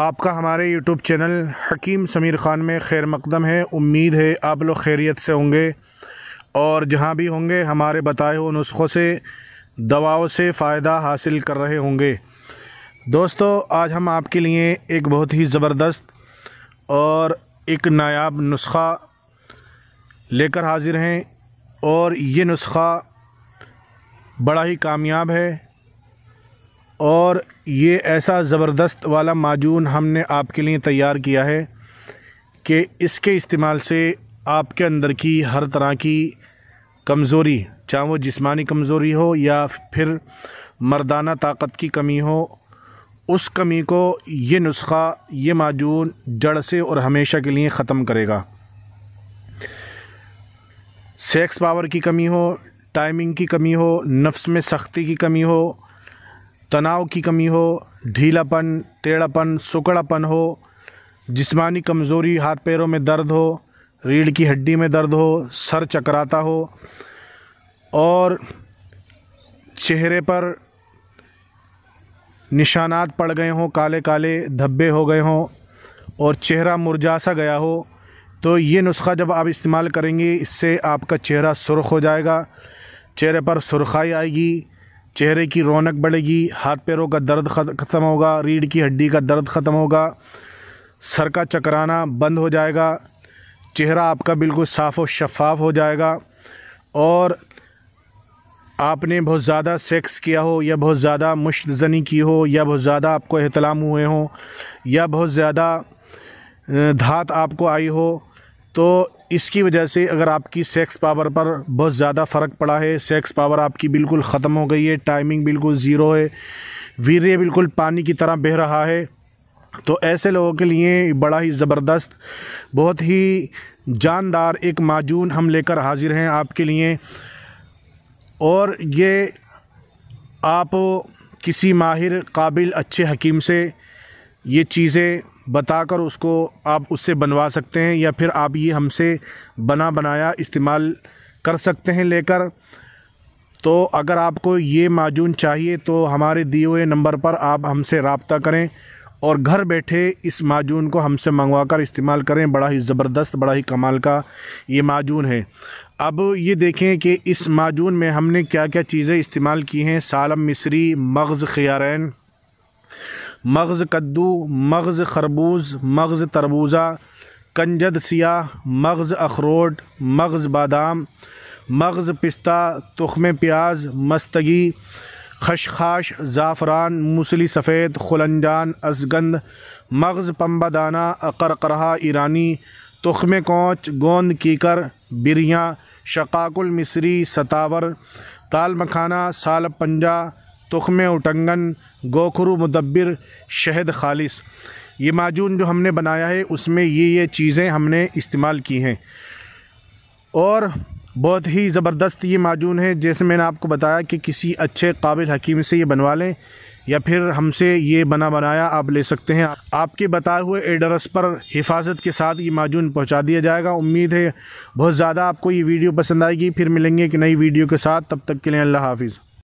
आपका हमारे YouTube channel Hakeem Sameer Khan में खैर मकदम है उम्मीद है आप लोग खैरियत से होंगे और जहाँ भी होंगे हमारे बताए हुए नुस्खों से दवाओं से फ़ायदा हासिल कर रहे होंगे दोस्तों आज हम आपके लिए एक बहुत ही ज़बरदस्त और एक नायाब नुस्खा लेकर हाजिर हैं और ये नुस्खा बड़ा ही कामयाब है और ये ऐसा ज़बरदस्त वाला माजून हमने आपके लिए तैयार किया है कि इसके इस्तेमाल से आपके अंदर की हर तरह की कमज़ोरी चाहे वो जिस्मानी कमज़ोरी हो या फिर मर्दाना ताकत की कमी हो उस कमी को ये नुस्ख़ा ये माजून जड़ से और हमेशा के लिए ख़त्म करेगा सेक्स पावर की कमी हो टाइमिंग की कमी हो नफ्स में सख्ती की कमी हो तनाव की कमी हो ढीलापन टेढ़ापन सुकड़ापन हो जिस्मानी कमज़ोरी हाथ पैरों में दर्द हो रीढ़ की हड्डी में दर्द हो सर चकराता हो और चेहरे पर निशानात पड़ गए हों काले काले धब्बे हो गए हों और चेहरा मुरझा सा गया हो तो ये नुस्खा जब आप इस्तेमाल करेंगे इससे आपका चेहरा सुर्ख हो जाएगा चेहरे पर सुर्खाई आएगी चेहरे की रौनक बढ़ेगी हाथ पैरों का दर्द ख़त्म होगा रीढ़ की हड्डी का दर्द ख़त्म होगा सर का चकराना बंद हो जाएगा चेहरा आपका बिल्कुल साफ़ और शफाफ हो जाएगा और आपने बहुत ज़्यादा सेक्स किया हो या बहुत ज़्यादा मुश्त जनी की हो या बहुत ज़्यादा आपको अहतलाम हुए हों या बहुत ज़्यादा धात आपको आई हो तो इसकी वजह से अगर आपकी सेक्स पावर पर बहुत ज़्यादा फ़र्क पड़ा है सेक्स पावर आपकी बिल्कुल ख़त्म हो गई है टाइमिंग बिल्कुल ज़ीरो है वीर्य बिल्कुल पानी की तरह बह रहा है तो ऐसे लोगों के लिए बड़ा ही ज़बरदस्त बहुत ही जानदार एक माजून हम लेकर हाजिर हैं आपके लिए और ये आप किसी माहिर काबिल अच्छे हकीम से ये चीज़ें बताकर उसको आप उससे बनवा सकते हैं या फिर आप ये हमसे बना बनाया इस्तेमाल कर सकते हैं लेकर तो अगर आपको ये माजून चाहिए तो हमारे दिए हुए नंबर पर आप हमसे रबता करें और घर बैठे इस माजून को हमसे मंगवा कर इस्तेमाल करें बड़ा ही ज़बरदस्त बड़ा ही कमाल का ये माजून है अब ये देखें कि इस माजून में हमने क्या क्या चीज़ें इस्तेमाल की हैं सालम मिसरी मगज़ ख़ियारैन मगज़ कद्दू मगज़ खरबूज मगज़ तरबूजा कंजद सियाह मगज़ अखरोट मगज़ बादाम मगज़ पिस्ता तुखम प्याज मस्तगी खशखाश ज़ाफ़रान मूसली सफ़ेद खुलंजान असगंद मगज़ पम्बा दाना अकरकरहा ईरानी तुखम कोंच गोंद कीकर बिरियाँ शकाकुल मिस्री सतावर ताल मखाना साल पंजा तुखम उटंगन गोखरू मुदब्बिर शहद खालिस ये माजून जो हमने बनाया है उसमें ये ये चीज़ें हमने इस्तेमाल की हैं और बहुत ही ज़बरदस्त ये माजून है जैसे मैंने आपको बताया कि किसी अच्छे काबिल हकीम से ये बनवा लें या फिर हमसे ये बना बनाया आप ले सकते हैं आपके बताए हुए एड्रेस पर हिफाजत के साथ ये माजून पहुंचा दिया जाएगा उम्मीद है बहुत ज़्यादा आपको ये वीडियो पसंद आएगी फिर मिलेंगे एक नई वीडियो के साथ तब तक के लिए अल्लाह हाफिज़